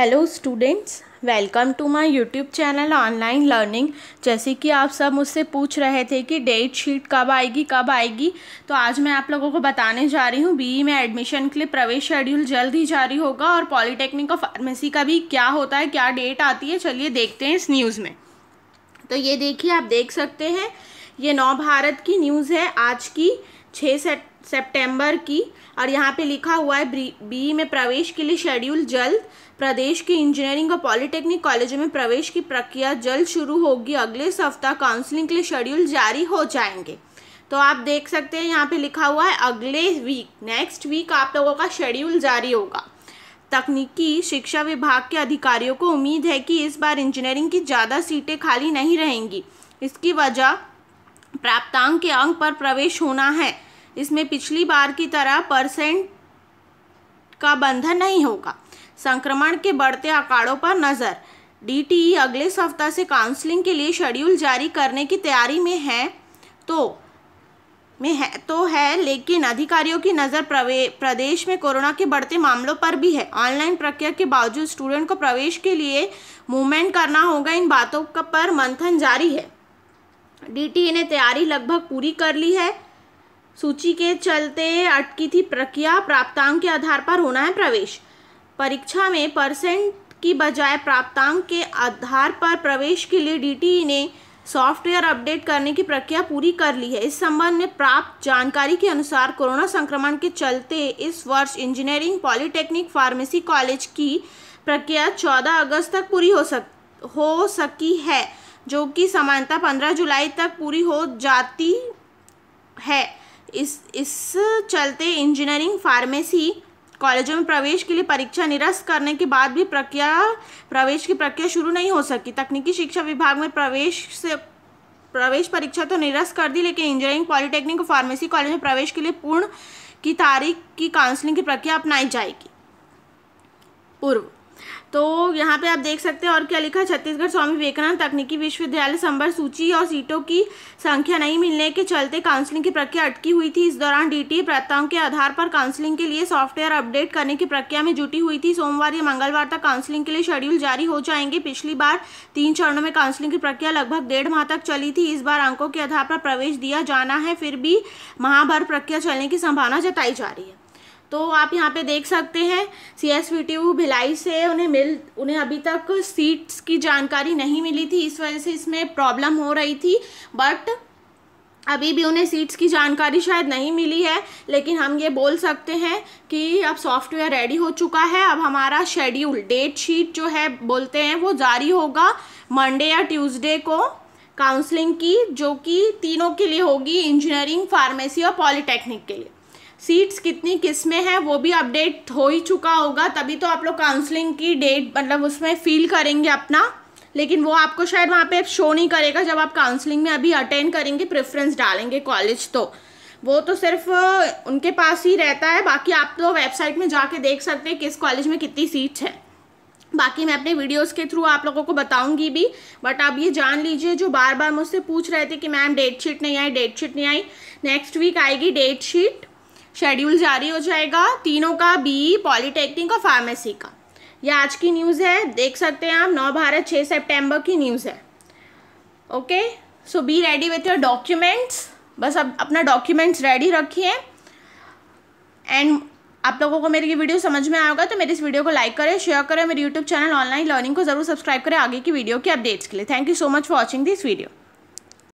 hello students welcome to my YouTube channel online learning जैसे कि आप सब मुझसे पूछ रहे थे कि डेट शीट कब आएगी कब आएगी तो आज मैं आप लोगों को बताने जा रही हूँ बीई में एडमिशन के लिए प्रवेश शेड्यूल जल्द ही जारी होगा और पॉलिटेक्निक और फार्मेसी का भी क्या होता है क्या डेट आती है चलिए देखते हैं इस न्यूज़ में तो ये देखिए आप देख सकते हैं ये नौ भारत की न्यूज़ है आज की छः सेट सितंबर की और यहाँ पे लिखा हुआ है बी में प्रवेश के लिए शेड्यूल जल्द प्रदेश के इंजीनियरिंग और पॉलिटेक्निक कॉलेजों में प्रवेश की प्रक्रिया जल्द शुरू होगी अगले सप्ताह काउंसलिंग के लिए शेड्यूल जारी हो जाएंगे तो आप देख सकते हैं यहाँ पे लिखा हुआ है अगले वीक नेक्स्ट वीक आप लोगों का शेड्यूल जारी होगा तकनीकी शिक्षा विभाग के अधिकारियों को उम्मीद है कि इस बार इंजीनियरिंग की ज़्यादा सीटें खाली नहीं रहेंगी इसकी वजह प्राप्तांक के अंक पर प्रवेश होना है इसमें पिछली बार की तरह परसेंट का बंधन नहीं होगा संक्रमण के बढ़ते आंकड़ों पर नज़र डीटीई e अगले सप्ताह से काउंसलिंग के लिए शेड्यूल जारी करने की तैयारी में है तो में है तो है लेकिन अधिकारियों की नज़र प्रदेश में कोरोना के बढ़ते मामलों पर भी है ऑनलाइन प्रक्रिया के बावजूद स्टूडेंट को प्रवेश के लिए मूवमेंट करना होगा इन बातों पर मंथन जारी है डीटीई e ने तैयारी लगभग पूरी कर ली है सूची के चलते अटकी थी प्रक्रिया प्राप्तांक के आधार पर होना है प्रवेश परीक्षा में परसेंट की बजाय प्राप्तांक के आधार पर प्रवेश के लिए डी e ने सॉफ्टवेयर अपडेट करने की प्रक्रिया पूरी कर ली है इस संबंध में प्राप्त जानकारी के अनुसार कोरोना संक्रमण के चलते इस वर्ष इंजीनियरिंग पॉलिटेक्निक फार्मेसी कॉलेज की प्रक्रिया 14 अगस्त तक पूरी हो सक हो सकी है जो कि सामान्यतः 15 जुलाई तक पूरी हो जाती है इस इस चलते इंजीनियरिंग फार्मेसी कॉलेजों में प्रवेश के लिए परीक्षा निरस्त करने के बाद भी प्रक्रिया प्रवेश की प्रक्रिया शुरू नहीं हो सकी तकनीकी शिक्षा विभाग में प्रवेश से प्रवेश परीक्षा तो निरस्त कर दी लेकिन इंजीनियरिंग पॉलिटेक्निक और फार्मेसी कॉलेज में प्रवेश के लिए पूर्ण की तारीख की काउंसलिंग की प्रक्रिया अपनाई जाएगी पूर्व तो यहाँ पे आप देख सकते हैं और क्या लिखा छत्तीसगढ़ स्वामी विवेकानंद तकनीकी विश्वविद्यालय संबर सूची और सीटों की संख्या नहीं मिलने के चलते काउंसलिंग की प्रक्रिया अटकी हुई थी इस दौरान डीटी प्रताओं के आधार पर काउंसलिंग के लिए सॉफ्टवेयर अपडेट करने की प्रक्रिया में जुटी हुई थी सोमवार या मंगलवार तक काउंसलिंग के लिए शेड्यूल जारी हो जाएंगे पिछली बार तीन चरणों में काउंसलिंग की प्रक्रिया लगभग डेढ़ माह तक चली थी इस बार अंकों के आधार पर प्रवेश दिया जाना है फिर भी महाभर प्रक्रिया चलने की संभावना जताई जा रही है तो आप यहाँ पे देख सकते हैं C S V T Bhilai से उन्हें मिल उन्हें अभी तक सीट्स की जानकारी नहीं मिली थी इस वजह से इसमें प्रॉब्लम हो रही थी बट अभी भी उन्हें सीट्स की जानकारी शायद नहीं मिली है लेकिन हम ये बोल सकते हैं कि अब सॉफ्टवेयर रेडी हो चुका है अब हमारा शेड्यूल डेट शीट जो है बोलते हैं वो जारी होगा मंडे या ट्यूसडे को काउंसलिंग की जो कि तीनों के लिए होगी इंजीनियरिंग फार्मेसी और पॉलीटेक्निक के लिए सीट्स कितनी किस में है वो भी अपडेट हो ही चुका होगा तभी तो आप लोग काउंसलिंग की डेट मतलब उसमें फ़ील करेंगे अपना लेकिन वो आपको शायद वहाँ पे शो नहीं करेगा जब आप काउंसलिंग में अभी अटेंड करेंगे प्रेफरेंस डालेंगे कॉलेज तो वो तो सिर्फ उनके पास ही रहता है बाकी आप तो वेबसाइट में जाके देख सकते हैं किस कॉलेज में कितनी सीट्स हैं बाकी मैं अपने वीडियोस के थ्रू आप लोगों को बताऊंगी भी बट आप ये जान लीजिए जो बार बार मुझसे पूछ रहे थे कि मैम डेट शीट नहीं आई डेट शीट नहीं आई नेक्स्ट वीक आएगी डेट शीट शेड्यूल जारी हो जाएगा तीनों का बी पॉलिटेक्निक और फार्मेसी का ये आज की न्यूज़ है देख सकते हैं आप नौ भारत छः सेप्टेम्बर की न्यूज़ है okay so be ready with your documents बस अब अपना डॉक्यूमेंट्स रेडी रखिए एंड आप लोगों को मेरी ये वीडियो समझ में आएगा तो मेरे इस वीडियो को लाइक करें शेयर करें मेरे यूट्यूब चैनल ऑनलाइन लर्निंग को जरूर सब्सक्राइब करें आगे की वीडियो की अपडेट्स के लिए thank you so much for watching this video